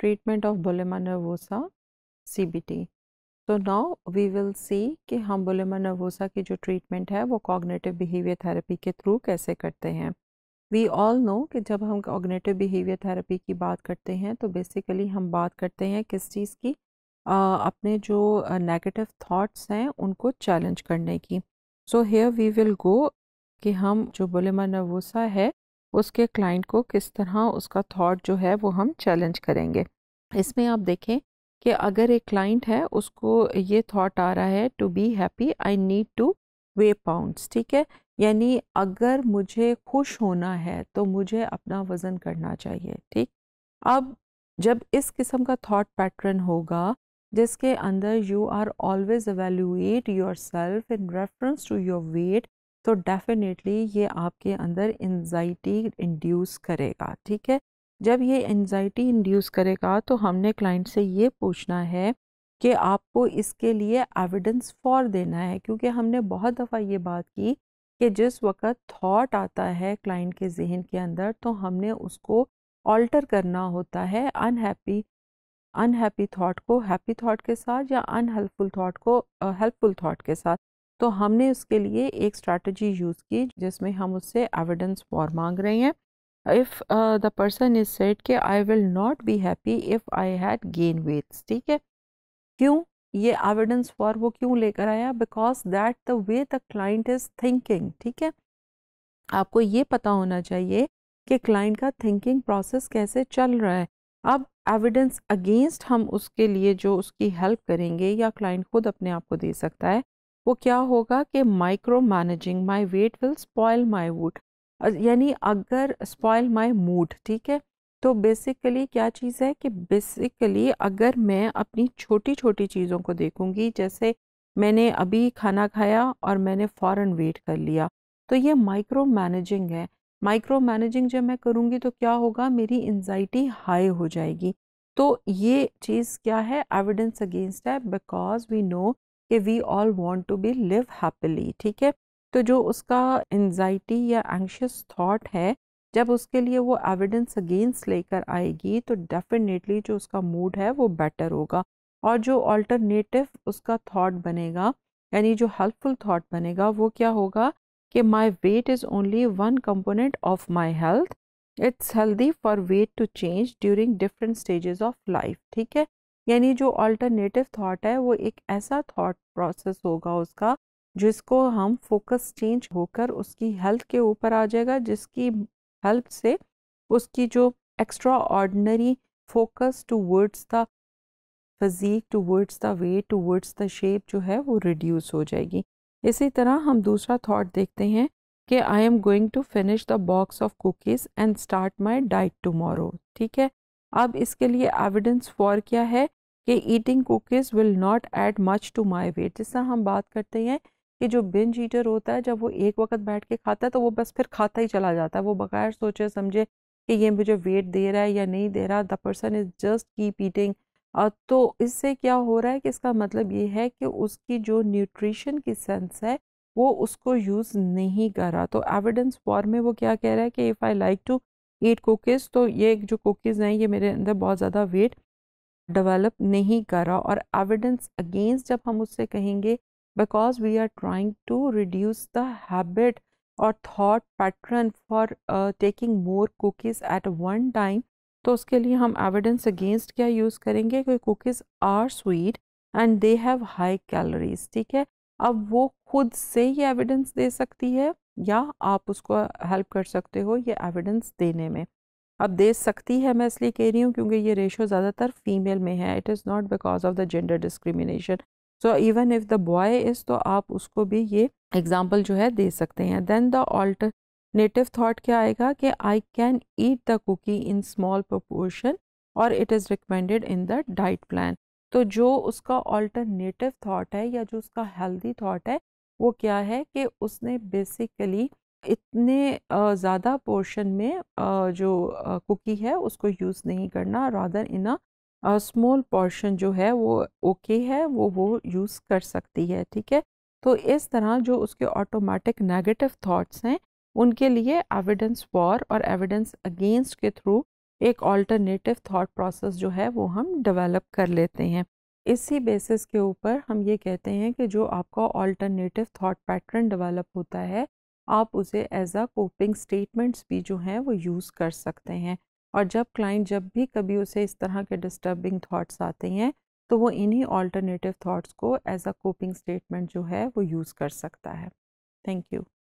treatment of bulimia nervosa see तो now we will see कि हम बोलेमा नर्वोसा की जो ट्रीटमेंट है वो कॉग्नेटिव बिहेवियर थेरेपी के थ्रू कैसे करते हैं वी ऑल नो कि जब हम कॉग्नेटिव बिहेवियर थेरेपी की बात करते हैं तो बेसिकली हम बात करते हैं किस चीज़ की आ, अपने जो नेगेटिव थाट्स हैं उनको चैलेंज करने की so here we will go कि हम जो बोलेमा नर्वोसा है उसके क्लाइंट को किस तरह उसका थॉट जो है वो हम चैलेंज करेंगे इसमें आप देखें कि अगर एक क्लाइंट है उसको ये थॉट आ रहा है to be happy I need to weigh pounds ठीक है यानी अगर मुझे खुश होना है तो मुझे अपना वज़न करना चाहिए ठीक अब जब इस किस्म का थॉट पैटर्न होगा जिसके अंदर you are always evaluate yourself in reference to your weight तो डेफिनेटली ये आपके अंदर एनजाइटी इंड्यूस करेगा ठीक है जब ये एनजाइटी इंड्यूस करेगा तो हमने क्लाइंट से ये पूछना है कि आपको इसके लिए एविडेंस फॉर देना है क्योंकि हमने बहुत दफ़ा ये बात की कि जिस वक्त थॉट आता है क्लाइंट के जहन के अंदर तो हमने उसको ऑल्टर करना होता है अनहैप्पी अनहैप्पी थॉट को हैप्पी थॉट के साथ या अनहेल्पफुल थॉट को हेल्पफुल uh, थॉट के साथ तो हमने उसके लिए एक स्ट्रैटेजी यूज़ की जिसमें हम उससे एविडेंस फॉर मांग रहे हैं if the person is set कि I will not be happy if I had gain weights ठीक है क्यों ये एविडेंस फॉर वो क्यों लेकर आया because that the way the client is thinking ठीक है आपको ये पता होना चाहिए कि क्लाइंट का थिंकिंग प्रोसेस कैसे चल रहा है अब एविडेंस अगेंस्ट हम उसके लिए जो उसकी हेल्प करेंगे या क्लाइंट खुद अपने आप को दे सकता है वो क्या होगा कि micro managing my weight will spoil my mood यानी अगर स्पॉयल माई मूड ठीक है तो बेसिकली क्या चीज़ है कि बेसिकली अगर मैं अपनी छोटी छोटी चीज़ों को देखूंगी जैसे मैंने अभी खाना खाया और मैंने फ़ौर वेट कर लिया तो ये माइक्रो मैनेजिंग है माइक्रो मैनेजिंग जब मैं करूँगी तो क्या होगा मेरी एनजाइटी हाई हो जाएगी तो ये चीज़ क्या है एविडेंस अगेंस्ट है बिकॉज वी नो कि we all want to be live happily ठीक है तो जो उसका एनजाइटी या एंशियस थाट है जब उसके लिए वो एविडेंस अगेंस्ट लेकर आएगी तो डेफिनेटली जो उसका मूड है वो बेटर होगा और जो ऑल्टरनेटिव उसका थाट बनेगा यानी जो हेल्पफुल थाट बनेगा वो क्या होगा कि my weight is only one component of my health it's healthy for weight to change during different stages of life ठीक है यानी जो ऑल्टरनेटिव थॉट है वो एक ऐसा थॉट प्रोसेस होगा उसका जिसको हम फोकस चेंज होकर उसकी हेल्थ के ऊपर आ जाएगा जिसकी हेल्प से उसकी जो extraordinary focus towards the physique towards the weight towards the shape जो है वो रिड्यूस हो जाएगी इसी तरह हम दूसरा थॉट देखते हैं कि I am going to finish the box of cookies and start my diet tomorrow ठीक है अब इसके लिए एविडेंस फॉर क्या है कि eating cookies will not add much to my weight तरह हम बात करते हैं कि जो बिन ईटर होता है जब वो एक वक्त बैठ के खाता है तो वो बस फिर खाता ही चला जाता है वो बगैर सोचे समझे कि ये मुझे वेट दे रहा है या नहीं दे रहा the person is just keep eating तो इससे क्या हो रहा है कि इसका मतलब ये है कि उसकी जो न्यूट्रिशन की सेंस है वो उसको यूज़ नहीं कर रहा तो एविडेंस फॉर में वो क्या कह रहा है कि if I like to eat cookies तो ये जो कुकीज़ हैं ये मेरे अंदर बहुत ज़्यादा वेट डेवलप नहीं करा और एविडेंस अगेंस्ट जब हम उससे कहेंगे because we are trying to reduce the habit और thought pattern for taking more cookies at one time तो उसके लिए हम एविडेंस अगेंस्ट क्या यूज़ करेंगे कि cookies are sweet and they have high calories ठीक है अब वो खुद से ही एविडेंस दे सकती है या आप उसको हेल्प कर सकते हो ये एविडेंस देने में अब दे सकती है मैं इसलिए कह रही हूँ क्योंकि ये रेशो ज़्यादातर फीमेल में है it is not because of the gender discrimination so even if the boy is तो आप उसको भी ये एग्ज़ाम्पल जो है दे सकते हैं देन द ऑल्टरनेटिव थाट क्या आएगा कि I can eat the cookie in small proportion और it is recommended in the diet plan तो जो उसका ऑल्टरनेटिव थाट है या जो उसका हेल्दी थाट है वो क्या है कि उसने बेसिकली इतने ज़्यादा पोर्शन में जो कुकी है उसको यूज़ नहीं करना rather in a small portion जो है वो ओके okay है वो वो यूज़ कर सकती है ठीक है तो इस तरह जो उसके ऑटोमेटिक नेगेटिव थॉट्स हैं उनके लिए एविडेंस फॉर और एविडेंस अगेंस्ट के थ्रू एक ऑल्टरनेटिव थॉट प्रोसेस जो है वो हम डेवलप कर लेते हैं इसी बेसिस के ऊपर हम ये कहते हैं कि जो आपका ऑल्टरनेटिव थॉट पैटर्न डेवलप होता है आप उसे एज अ कोपिंग स्टेटमेंट्स भी जो हैं वो यूज़ कर सकते हैं और जब क्लाइंट जब भी कभी उसे इस तरह के डिस्टर्बिंग थाट्स आते हैं तो वो इन्हीं ऑल्टरनेटिव थाट्स को एज अ कोपिंग स्टेटमेंट जो है वो यूज़ कर सकता है थैंक यू